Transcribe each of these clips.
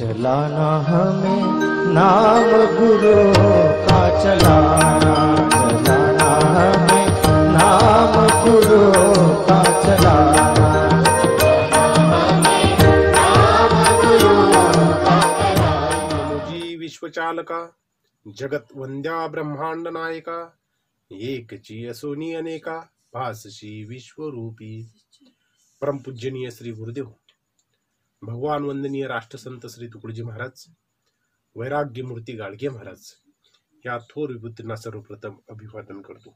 चलाना हमें नाम गुरु का चलाना चलाना हमें नाम गुरु का चलाना जी विश्वचालका जगत वंद्या ब्रह्मांड नायिका एक ची असोनी अनेका भाषी विश्व रूपी परम पूजनीय श्री गुरुदेव भगवान वंदनीय राष्ट्रसंत श्री तुकडोजी महाराज वैराग्यमूर्ती गाडगे महाराज या थोर विभूतींना सर्वप्रथम अभिवादन करतो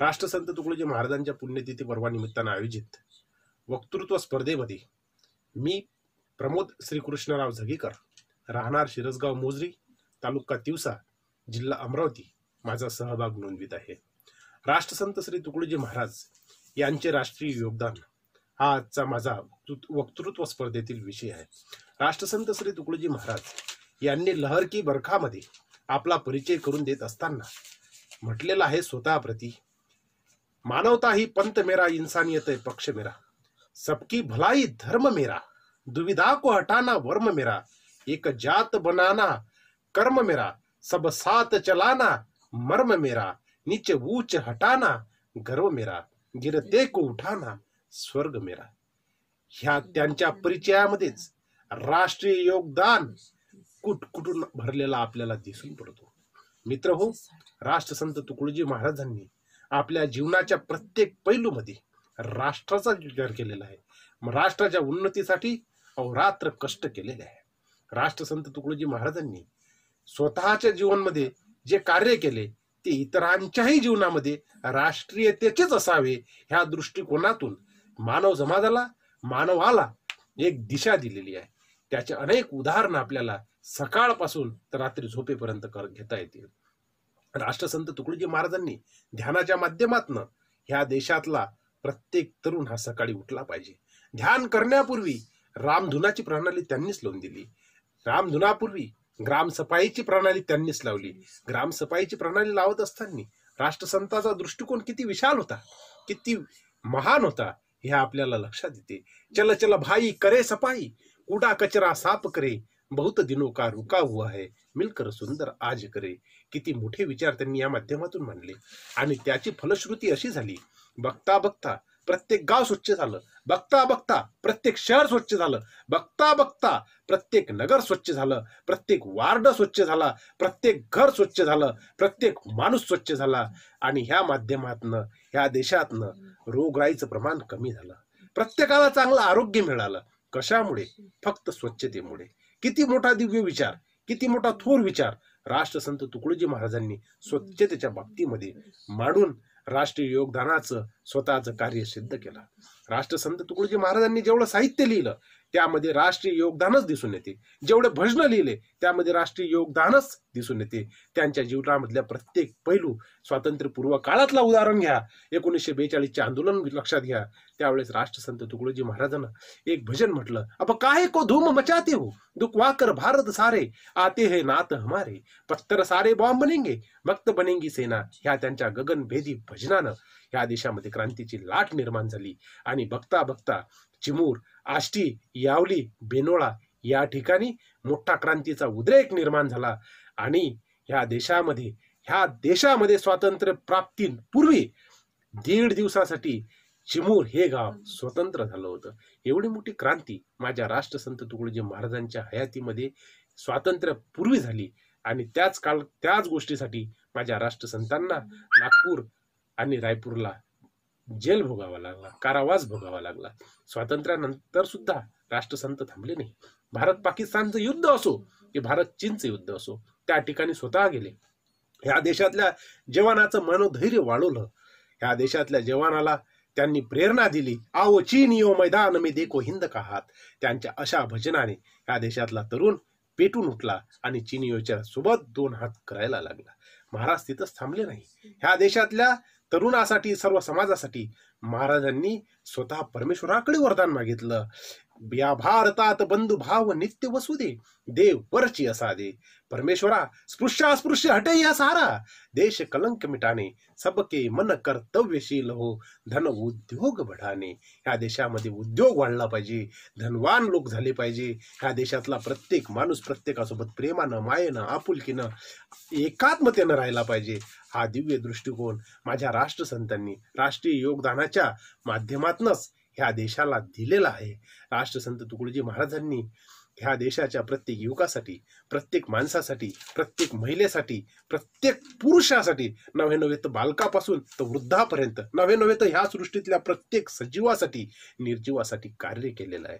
राष्ट्रसंत तुकडोजी महाराजांच्या पुण्यतिथी निमित्तानं आयोजित वक्तृत्व स्पर्धेमध्ये मी प्रमोद श्रीकृष्णराव झगीकर राहणार शिरसगाव मोजरी तालुका तिवसा जिल्हा अमरावती माझा सहभाग नोंदवित आहे राष्ट्रसंत श्री तुकडोजी महाराज यांचे राष्ट्रीय योगदान हा आजचा माझा वक्तृत्व स्पर्धेतील विषय आहे राष्ट्रसंत श्री तुकडोजी महाराज यांनी लहर की बरखामध्ये आपला परिचय करून देत असताना म्हटलेला आहे स्वतःप्रती मानवता ही पंत मेरा इन्सानियत पक्ष मेरा सबकी भलाई धर्म मेरा दुविधा को हटाना वर्म मेरा एक जात बनाना कर्म मेरा सब साथ चलाना मर्म मेरा नीचे ऊंच हटाना गर्व मेरा गिरते को उठाना स्वर्ग मेरा ह्या त्यांच्या परिचयामध्येच राष्ट्रीय योगदान कुटकुटून कुठून भरलेला आपल्याला दिसून पडतो मित्र हो राष्ट्रसंत तुकडोजी महाराजांनी आपल्या जीवनाच्या प्रत्येक पैलूमध्ये राष्ट्राचा विचार केलेला आहे राष्ट्राच्या उन्नतीसाठी अवरात्र कष्ट केलेले आहे राष्ट्रसंत तुकडोजी महाराजांनी स्वतःच्या जीवनमध्ये जे कार्य केले ते इतरांच्याही जीवनामध्ये राष्ट्रीयतेचेच असावे ह्या दृष्टिकोनातून मानव समाजाला मानवाला एक दिशा दिलेली आहे त्याचे अनेक उदाहरणं आपल्याला सकाळपासून तर रात्री झोपेपर्यंत कर घेता येतील राष्ट्रसंत तुकडोजी महाराजांनी ध्यानाच्या माध्यमातून ह्या देशातला प्रत्येक तरुण हा सकाळी उठला पाहिजे ध्यान करण्यापूर्वी रामधुनाची प्रणाली त्यांनीच लावून दिली रामधुनापूर्वी ग्रामसफाईची प्रणाली त्यांनीच लावली ग्रामसफाईची प्रणाली लावत असताना राष्ट्रसंताचा दृष्टिकोन किती विशाल होता किती महान होता हे आपल्याला लक्षात येते चल चल भाई करे सफाई उडा कचरा साफ करे बहुत दिनो का रुका हुआ है मिलकर सुंदर आज करे किती मोठे विचार त्यांनी या माध्यमातून मांडले आणि त्याची फलश्रुती अशी झाली बघता बघता प्रत्येक गाव स्वच्छ झालं बघता बघता प्रत्येक शहर स्वच्छ झालं बघता बघता प्रत्येक नगर स्वच्छ झालं प्रत्येक वार्ड स्वच्छ झाला प्रत्येक घर स्वच्छ झालं प्रत्येक माणूस स्वच्छ झाला आणि ह्या माध्यमातनं ह्या देशातनं रोगराईचं प्रमाण कमी झालं प्रत्येकाला चांगलं आरोग्य मिळालं कशामुळे फक्त स्वच्छतेमुळे किती मोठा दिव्य विचार किती मोठा थोर विचार राष्ट्रसंत तुकडोजी महाराजांनी स्वच्छतेच्या बाबतीमध्ये मांडून राष्ट्रीय योगदानाचं स्वतःचं कार्य सिद्ध केलं राष्ट्रसंत तुकडोजी महाराजांनी जेवढं साहित्य लिहिलं त्यामध्ये राष्ट्रीय योगदानच दिसून येते जेवढे भजन लिहिले त्यामध्ये राष्ट्रीय योगदानच दिसून येते त्यांच्या जीवनामधल्या प्रत्येक पैलू स्वातंत्र्यपूर्व काळातला उदाहरण घ्या एकोणीसशे बेचाळीसचे आंदोलन लक्षात घ्या त्यावेळेस राष्ट्रसंत तुकडोजी महाराजांना एक भजन म्हटलं अप काय को धूम मचाते हो दुखवाकर भारत सारे आते हे नात हमारे पत्तर सारे बॉम्ब बनेंगे भक्त बनेंगी सेना ह्या त्यांच्या गगनभेदी भजनानं ह्या देशामध्ये क्रांतीची लाट निर्माण झाली आणि बघता बघता चिमूर आष्टी यावली बेनोळा या ठिकाणी मोठा क्रांतीचा उद्रेक निर्माण झाला आणि ह्या देशामध्ये ह्या देशामध्ये स्वातंत्र्य प्राप्तीपूर्वी दीड दिवसासाठी चिमूर हे गाव स्वतंत्र झालं होतं एवढी मोठी क्रांती माझ्या राष्ट्रसंत तुकडोजी महाराजांच्या हयातीमध्ये स्वातंत्र्यपूर्वी झाली आणि त्याच काळ त्याच गोष्टीसाठी माझ्या राष्ट्रसंतांना नागपूर आणि रायपूरला जेल भोगावा लागला कारावास भोगावा लागला स्वातंत्र्यानंतर सुद्धा राष्ट्रसंत थांबले नाही भारत पाकिस्तानचं युद्ध असो की भारत चीनचं युद्ध असो त्या ठिकाणी स्वतः गेले ह्या देशातल्या जवानाचं मनोधैर्य वाढवलं ह्या देशातल्या जवानाला त्यांनी प्रेरणा दिली आओ चीन यो मैदान मी देखो हिंद काहात त्यांच्या अशा भजनाने ह्या देशातला तरुण पेटून उठला आणि चिनी योच्या सोबत दोन हात करायला लागला महाराज तिथंच थांबले नाही ह्या देशातल्या तरुणासाठी सर्व समाजासाठी महाराजांनी स्वतः परमेश्वराकडे वरदान मागितलं या भारतात बंधुभाव नित्य वसुदे दे देव वरची असा दे परमेश्वरा स्पृश्यास्पृश्य हटे या सारा देश कलंक मिटाने सबके मन कर्तव्यशील हो धन उद्योग बढाने ह्या देशामध्ये उद्योग वाढला पाहिजे धनवान लोक झाले पाहिजे या देशातला प्रत्येक माणूस प्रत्येकासोबत प्रेमानं मायेनं आपुलकीनं एकात्मतेनं राहिला पाहिजे हा दिव्य दृष्टिकोन माझ्या राष्ट्रसंतांनी राष्ट्रीय योगदानाच्या माध्यमातनच ह्या देशाला दिलेला आहे राष्ट्रसंत तुकडोजी महाराजांनी ह्या देशाच्या प्रत्येक युवकासाठी प्रत्येक माणसासाठी प्रत्येक महिलेसाठी प्रत्येक पुरुषासाठी नव्हे नव्हे तर बालकापासून तर वृद्धापर्यंत नव्हे नव्हे तर ह्या सृष्टीतल्या प्रत्येक सजीवासाठी निर्जीवासाठी कार्य केलेलं आहे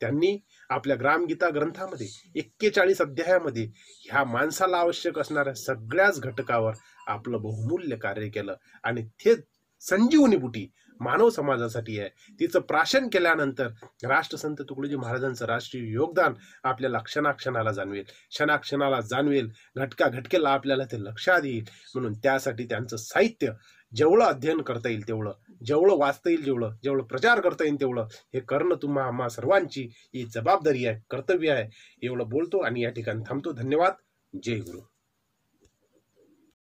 त्यांनी आपल्या ग्रामगीता ग्रंथामध्ये एक्केचाळीस अध्यायामध्ये ह्या माणसाला आवश्यक असणाऱ्या सगळ्याच घटकावर आपलं बहुमूल्य कार्य केलं आणि थेट संजीवनी बुटी मानव समाजासाठी आहे तिचं प्राशन केल्यानंतर राष्ट्रसंत तुकडोजी महाराजांचं राष्ट्रीय योगदान आपल्याला क्षणाक्षणाला जाणवेल क्षणाक्षणाला जाणवेल घटका घटकेला आपल्याला ते लक्षात येईल म्हणून त्यासाठी त्यांचं साहित्य जेवढं अध्ययन करता येईल तेवढं जेवढं वाचता येईल जेवढं जेवढं प्रचार करता येईल तेवढं हे करणं तुम्हा आम्हा सर्वांची ही जबाबदारी आहे कर्तव्य आहे एवढं बोलतो आणि या ठिकाणी थांबतो धन्यवाद जय गुरु